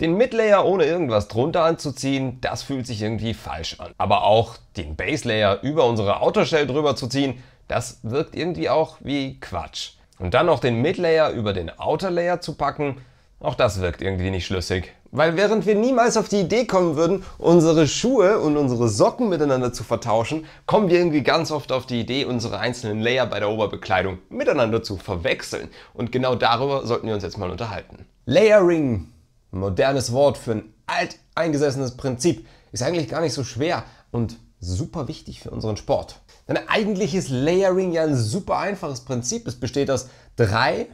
Den Midlayer ohne irgendwas drunter anzuziehen, das fühlt sich irgendwie falsch an. Aber auch den Base Layer über unsere Outer Shell drüber zu ziehen, das wirkt irgendwie auch wie Quatsch. Und dann noch den Midlayer über den Outer Layer zu packen, auch das wirkt irgendwie nicht schlüssig. Weil während wir niemals auf die Idee kommen würden, unsere Schuhe und unsere Socken miteinander zu vertauschen, kommen wir irgendwie ganz oft auf die Idee, unsere einzelnen Layer bei der Oberbekleidung miteinander zu verwechseln. Und genau darüber sollten wir uns jetzt mal unterhalten. Layering modernes Wort für ein alteingesessenes Prinzip ist eigentlich gar nicht so schwer und super wichtig für unseren Sport. Denn eigentlich ist Layering ja ein super einfaches Prinzip. Es besteht aus drei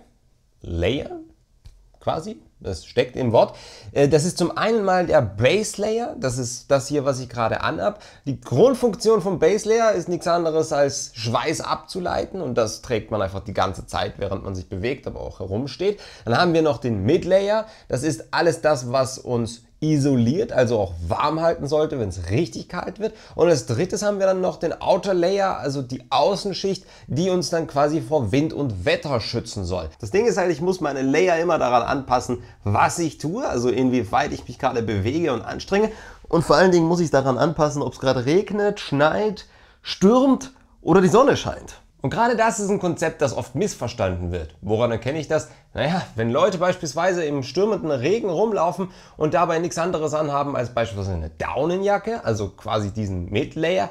Layern quasi. Das steckt im Wort. Äh, das ist zum einen mal der Base Layer. Das ist das hier, was ich gerade anhab. Die Grundfunktion vom Base Layer ist nichts anderes als Schweiß abzuleiten und das trägt man einfach die ganze Zeit, während man sich bewegt, aber auch herumsteht. Dann haben wir noch den Mid Layer. Das ist alles das, was uns isoliert, also auch warm halten sollte, wenn es richtig kalt wird. Und als drittes haben wir dann noch den Outer Layer, also die Außenschicht, die uns dann quasi vor Wind und Wetter schützen soll. Das Ding ist halt, ich muss meine Layer immer daran anpassen, was ich tue, also inwieweit ich mich gerade bewege und anstrenge. Und vor allen Dingen muss ich daran anpassen, ob es gerade regnet, schneit, stürmt oder die Sonne scheint. Und gerade das ist ein Konzept, das oft missverstanden wird. Woran erkenne ich das? Naja, wenn Leute beispielsweise im stürmenden Regen rumlaufen und dabei nichts anderes anhaben als beispielsweise eine Daunenjacke, also quasi diesen Midlayer,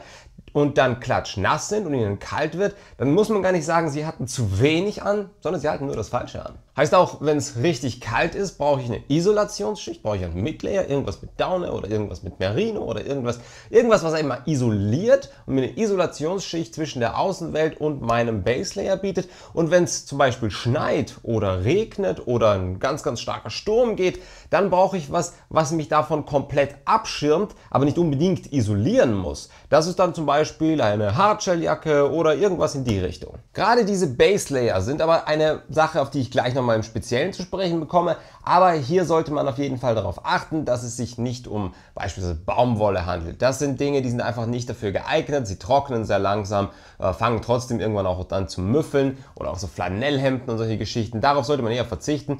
und dann klatschnass sind und ihnen kalt wird, dann muss man gar nicht sagen, sie hatten zu wenig an, sondern sie hatten nur das Falsche an. Heißt auch, wenn es richtig kalt ist, brauche ich eine Isolationsschicht, brauche ich einen Midlayer, irgendwas mit Daune oder irgendwas mit Merino oder irgendwas, irgendwas, was einmal isoliert und mir eine Isolationsschicht zwischen der Außenwelt und meinem Baselayer bietet. Und wenn es zum Beispiel schneit oder regnet oder ein ganz, ganz starker Sturm geht, dann brauche ich was, was mich davon komplett abschirmt, aber nicht unbedingt isolieren muss. Das ist dann zum Beispiel eine Hardshelljacke oder irgendwas in die Richtung. Gerade diese Baselayer sind aber eine Sache, auf die ich gleich noch nochmal im Speziellen zu sprechen bekomme. Aber hier sollte man auf jeden Fall darauf achten, dass es sich nicht um beispielsweise Baumwolle handelt. Das sind Dinge, die sind einfach nicht dafür geeignet. Sie trocknen sehr langsam, äh, fangen trotzdem irgendwann auch dann zu müffeln oder auch so Flanellhemden und solche Geschichten. Darauf sollte man eher verzichten.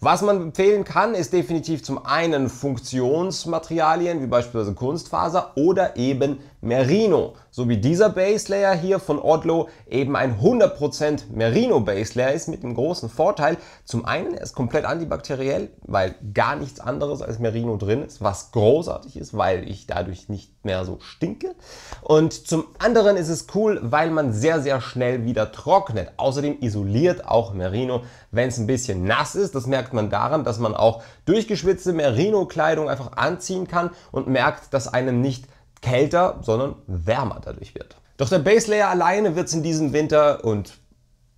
Was man empfehlen kann, ist definitiv zum einen Funktionsmaterialien wie beispielsweise Kunstfaser oder eben Merino so wie dieser Base Layer hier von Odlo eben ein 100% Merino Base Layer ist mit dem großen Vorteil, zum einen er ist komplett antibakteriell, weil gar nichts anderes als Merino drin ist, was großartig ist, weil ich dadurch nicht mehr so stinke und zum anderen ist es cool, weil man sehr sehr schnell wieder trocknet. Außerdem isoliert auch Merino, wenn es ein bisschen nass ist, das merkt man daran, dass man auch durchgeschwitzte Merino Kleidung einfach anziehen kann und merkt, dass einem nicht kälter, sondern wärmer dadurch wird. Doch der Base Layer alleine wird es in diesem Winter und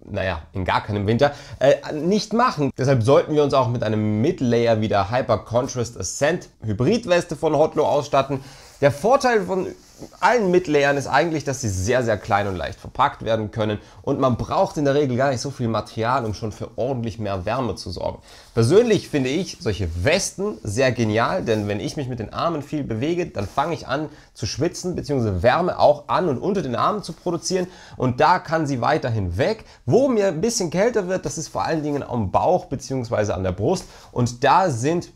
naja, in gar keinem Winter, äh, nicht machen. Deshalb sollten wir uns auch mit einem Mid-Layer wie der Hyper Contrast Ascent Hybridweste von Hotlo ausstatten, der Vorteil von allen Mitleeren ist eigentlich, dass sie sehr, sehr klein und leicht verpackt werden können und man braucht in der Regel gar nicht so viel Material, um schon für ordentlich mehr Wärme zu sorgen. Persönlich finde ich solche Westen sehr genial, denn wenn ich mich mit den Armen viel bewege, dann fange ich an zu schwitzen bzw. Wärme auch an und unter den Armen zu produzieren und da kann sie weiterhin weg. Wo mir ein bisschen kälter wird, das ist vor allen Dingen am Bauch bzw. an der Brust und da sind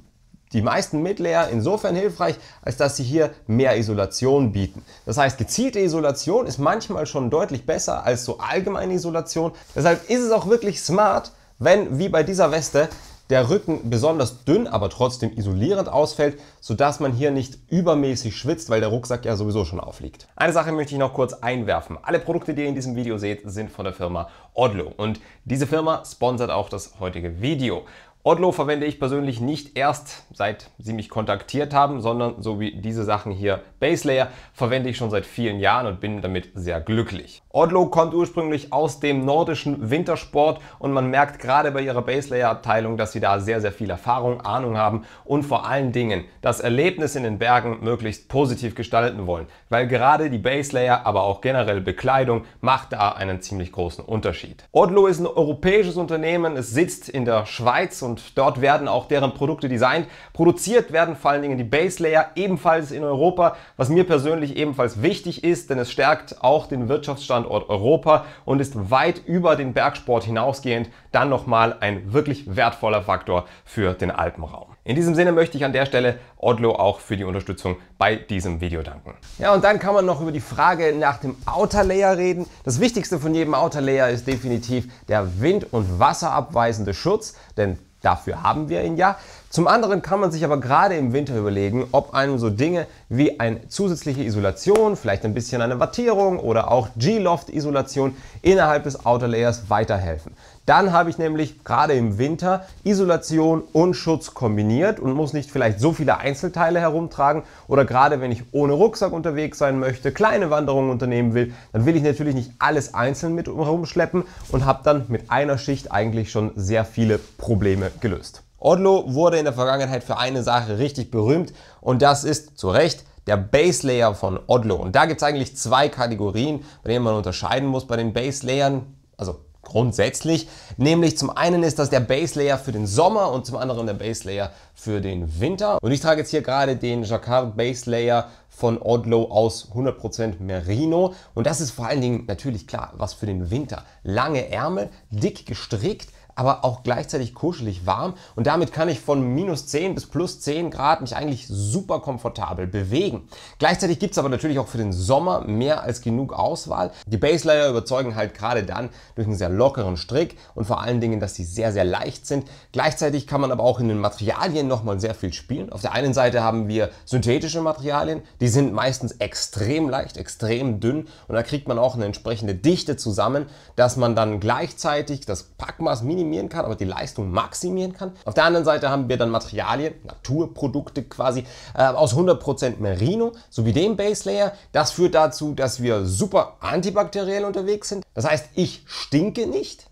die meisten Mittelair insofern hilfreich, als dass sie hier mehr Isolation bieten. Das heißt, gezielte Isolation ist manchmal schon deutlich besser als so allgemeine Isolation. Deshalb ist es auch wirklich smart, wenn, wie bei dieser Weste, der Rücken besonders dünn, aber trotzdem isolierend ausfällt, sodass man hier nicht übermäßig schwitzt, weil der Rucksack ja sowieso schon aufliegt. Eine Sache möchte ich noch kurz einwerfen. Alle Produkte, die ihr in diesem Video seht, sind von der Firma Odlo und diese Firma sponsert auch das heutige Video. Odlo verwende ich persönlich nicht erst, seit sie mich kontaktiert haben, sondern so wie diese Sachen hier Base Layer verwende ich schon seit vielen Jahren und bin damit sehr glücklich. Odlo kommt ursprünglich aus dem nordischen Wintersport und man merkt gerade bei ihrer Base Layer Abteilung, dass sie da sehr, sehr viel Erfahrung, Ahnung haben und vor allen Dingen das Erlebnis in den Bergen möglichst positiv gestalten wollen, weil gerade die Base Layer, aber auch generell Bekleidung macht da einen ziemlich großen Unterschied. Odlo ist ein europäisches Unternehmen, es sitzt in der Schweiz und und dort werden auch deren Produkte designt. Produziert werden vor allen Dingen die Base Layer ebenfalls in Europa, was mir persönlich ebenfalls wichtig ist, denn es stärkt auch den Wirtschaftsstandort Europa und ist weit über den Bergsport hinausgehend dann nochmal ein wirklich wertvoller Faktor für den Alpenraum. In diesem Sinne möchte ich an der Stelle Odlo auch für die Unterstützung bei diesem Video danken. Ja, und dann kann man noch über die Frage nach dem Outer Layer reden. Das Wichtigste von jedem Outer Layer ist definitiv der wind- und wasserabweisende Schutz, denn Dafür haben wir ihn ja. Zum anderen kann man sich aber gerade im Winter überlegen, ob einem so Dinge wie eine zusätzliche Isolation, vielleicht ein bisschen eine Wattierung oder auch G-Loft-Isolation innerhalb des Outer Layers weiterhelfen. Dann habe ich nämlich gerade im Winter Isolation und Schutz kombiniert und muss nicht vielleicht so viele Einzelteile herumtragen oder gerade wenn ich ohne Rucksack unterwegs sein möchte, kleine Wanderungen unternehmen will, dann will ich natürlich nicht alles einzeln mit herumschleppen und habe dann mit einer Schicht eigentlich schon sehr viele Probleme gelöst. Odlo wurde in der Vergangenheit für eine Sache richtig berühmt und das ist zu Recht der Base Layer von Odlo. Und da gibt es eigentlich zwei Kategorien, bei denen man unterscheiden muss bei den Base Layern. Also grundsätzlich. Nämlich zum einen ist das der Base Layer für den Sommer und zum anderen der Base Layer für den Winter. Und ich trage jetzt hier gerade den Jacquard Base Layer von Odlo aus 100% Merino. Und das ist vor allen Dingen natürlich klar, was für den Winter. Lange Ärmel, dick gestrickt, aber auch gleichzeitig kuschelig warm und damit kann ich von minus 10 bis plus 10 Grad mich eigentlich super komfortabel bewegen. Gleichzeitig gibt es aber natürlich auch für den Sommer mehr als genug Auswahl. Die Baselayer überzeugen halt gerade dann durch einen sehr lockeren Strick und vor allen Dingen, dass sie sehr, sehr leicht sind. Gleichzeitig kann man aber auch in den Materialien nochmal sehr viel spielen. Auf der einen Seite haben wir synthetische Materialien, die sind meistens extrem leicht, extrem dünn und da kriegt man auch eine entsprechende Dichte zusammen, dass man dann gleichzeitig das Packmaß minimiert minimieren kann, aber die Leistung maximieren kann. Auf der anderen Seite haben wir dann Materialien, Naturprodukte quasi, äh, aus 100% Merino sowie dem Base Layer. Das führt dazu, dass wir super antibakteriell unterwegs sind. Das heißt, ich stinke nicht.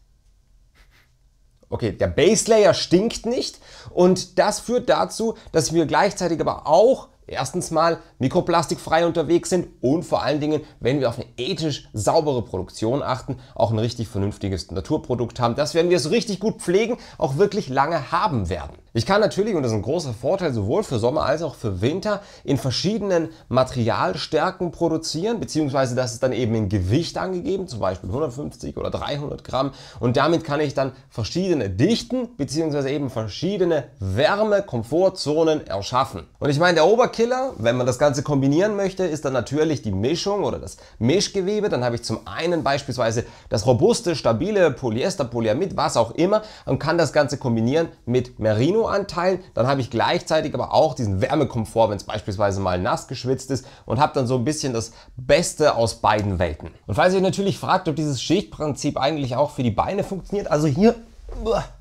Okay, der Base Layer stinkt nicht und das führt dazu, dass wir gleichzeitig aber auch erstens mal mikroplastikfrei unterwegs sind und vor allen Dingen, wenn wir auf eine ethisch saubere Produktion achten, auch ein richtig vernünftiges Naturprodukt haben. Das werden wir so richtig gut pflegen, auch wirklich lange haben werden. Ich kann natürlich, und das ist ein großer Vorteil sowohl für Sommer als auch für Winter, in verschiedenen Materialstärken produzieren, beziehungsweise das ist dann eben in Gewicht angegeben, zum Beispiel 150 oder 300 Gramm. Und damit kann ich dann verschiedene Dichten, beziehungsweise eben verschiedene Wärme, Komfortzonen erschaffen. Und ich meine, der Oberkiller, wenn man das Ganze kombinieren möchte, ist dann natürlich die Mischung oder das Mischgewebe. Dann habe ich zum einen beispielsweise das robuste, stabile Polyester, Polyamid, was auch immer, und kann das Ganze kombinieren mit Merino Stromanteil, dann habe ich gleichzeitig aber auch diesen Wärmekomfort, wenn es beispielsweise mal nass geschwitzt ist und habe dann so ein bisschen das Beste aus beiden Welten. Und falls ihr natürlich fragt, ob dieses Schichtprinzip eigentlich auch für die Beine funktioniert, also hier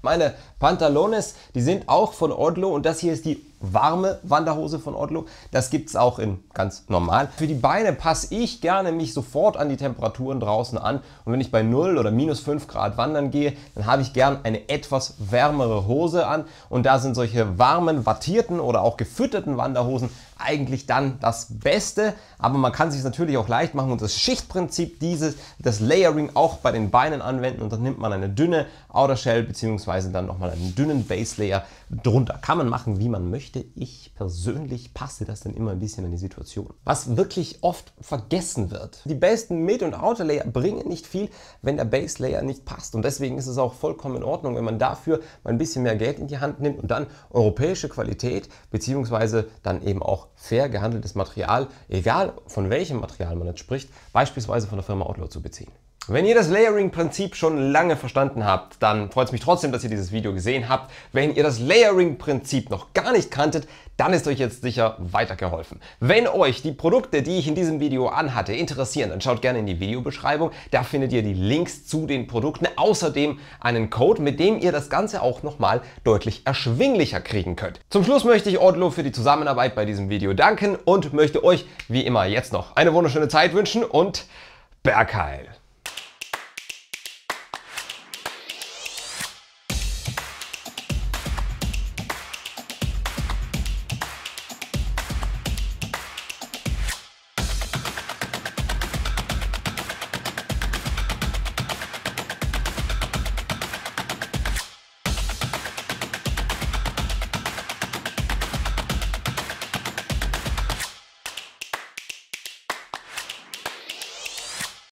meine Pantalones, die sind auch von Odlo und das hier ist die warme Wanderhose von Odlo. Das gibt es auch in ganz normal. Für die Beine passe ich gerne mich sofort an die Temperaturen draußen an. Und wenn ich bei 0 oder minus 5 Grad wandern gehe, dann habe ich gern eine etwas wärmere Hose an. Und da sind solche warmen, wattierten oder auch gefütterten Wanderhosen eigentlich dann das Beste. Aber man kann es sich natürlich auch leicht machen und das Schichtprinzip dieses, das Layering auch bei den Beinen anwenden. Und dann nimmt man eine dünne Outer Shell bzw. dann nochmal einen dünnen Base Layer drunter. Kann man machen, wie man möchte möchte ich persönlich, passe das dann immer ein bisschen an die Situation. Was wirklich oft vergessen wird. Die besten Mid- und Outer-Layer bringen nicht viel, wenn der Base-Layer nicht passt. Und deswegen ist es auch vollkommen in Ordnung, wenn man dafür mal ein bisschen mehr Geld in die Hand nimmt und dann europäische Qualität bzw. dann eben auch fair gehandeltes Material, egal von welchem Material man jetzt spricht, beispielsweise von der Firma Outlaw zu beziehen. Wenn ihr das Layering-Prinzip schon lange verstanden habt, dann freut es mich trotzdem, dass ihr dieses Video gesehen habt. Wenn ihr das Layering-Prinzip noch gar nicht kanntet, dann ist euch jetzt sicher weitergeholfen. Wenn euch die Produkte, die ich in diesem Video anhatte, interessieren, dann schaut gerne in die Videobeschreibung. Da findet ihr die Links zu den Produkten, außerdem einen Code, mit dem ihr das Ganze auch nochmal deutlich erschwinglicher kriegen könnt. Zum Schluss möchte ich Ordlo für die Zusammenarbeit bei diesem Video danken und möchte euch wie immer jetzt noch eine wunderschöne Zeit wünschen und Bergheil!